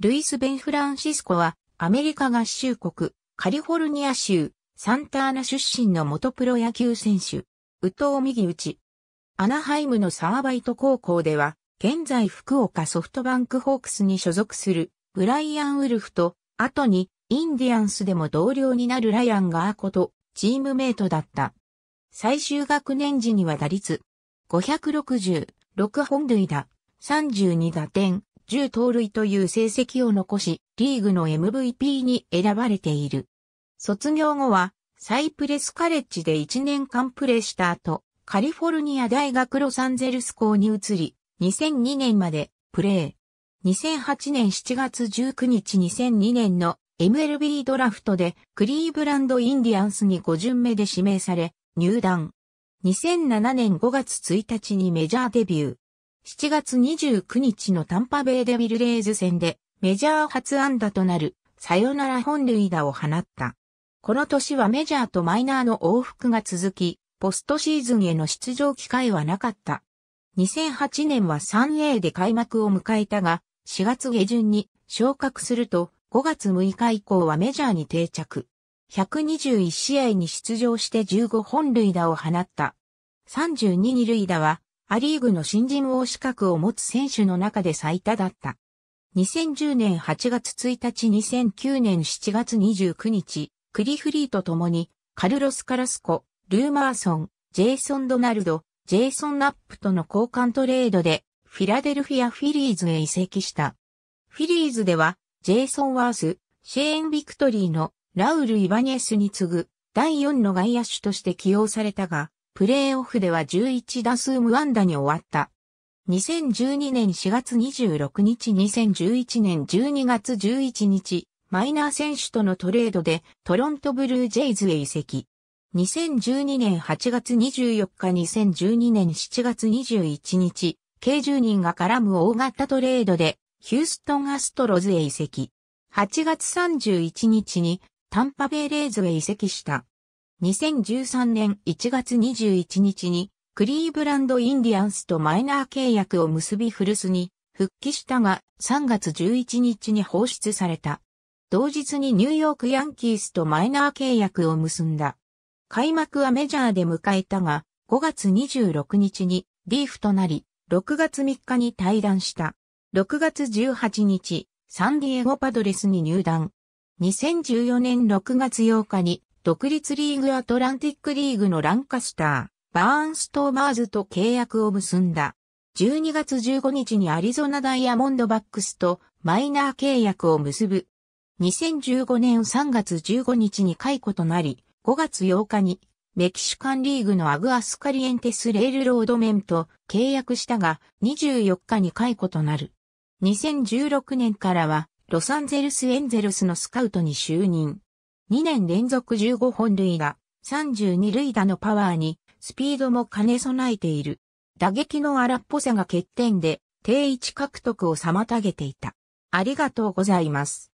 ルイス・ベン・フランシスコは、アメリカ合衆国、カリフォルニア州、サンターナ出身の元プロ野球選手、ウト藤右打ち。アナハイムのサーバイト高校では、現在福岡ソフトバンクホークスに所属するブライアン・ウルフと、後にインディアンスでも同僚になるライアン・ガーコとチームメイトだった。最終学年時には打率560、6本塁打、32打点、10盗塁という成績を残し、リーグの MVP に選ばれている。卒業後は、サイプレスカレッジで1年間プレーした後、カリフォルニア大学ロサンゼルス校に移り、2002年までプレー。2008年7月19日2002年の MLB ドラフトでクリーブランドインディアンスに5巡目で指名され、入団。2007年5月1日にメジャーデビュー。7月29日のタンパベイデビルレーズ戦でメジャー初安打となるサヨナラ本塁打を放った。この年はメジャーとマイナーの往復が続き、ポストシーズンへの出場機会はなかった。2008年は 3A で開幕を迎えたが、4月下旬に昇格すると5月6日以降はメジャーに定着。121試合に出場して15本塁打を放った。32二塁打はアリーグの新人王資格を持つ選手の中で最多だった。2010年8月1日2009年7月29日、クリフリーと共に、カルロス・カラスコ、ルーマーソン、ジェイソン・ドナルド、ジェイソン・ナップとの交換トレードで、フィラデルフィア・フィリーズへ移籍した。フィリーズでは、ジェイソン・ワース、シェーン・ビクトリーのラウル・イバニエスに次ぐ、第4の外野手として起用されたが、プレーオフでは11打数無安打に終わった。2012年4月26日2011年12月11日、マイナー選手とのトレードでトロントブルージェイズへ移籍。2012年8月24日2012年7月21日、計10人が絡む大型トレードでヒューストンアストロズへ移籍。8月31日にタンパベイレーズへ移籍した。2013年1月21日にクリーブランドインディアンスとマイナー契約を結び古巣に復帰したが3月11日に放出された。同日にニューヨークヤンキースとマイナー契約を結んだ。開幕はメジャーで迎えたが5月26日にリーフとなり6月3日に退団した。6月18日サンディエゴパドレスに入団。2014年6月8日に独立リーグアトランティックリーグのランカスター、バーンストーマーズと契約を結んだ。12月15日にアリゾナダイヤモンドバックスとマイナー契約を結ぶ。2015年3月15日に解雇となり、5月8日にメキシカンリーグのアグアスカリエンテスレールロードメンと契約したが24日に解雇となる。2016年からはロサンゼルスエンゼルスのスカウトに就任。2年連続15本塁打、32塁打のパワーに、スピードも兼ね備えている。打撃の荒っぽさが欠点で、定位置獲得を妨げていた。ありがとうございます。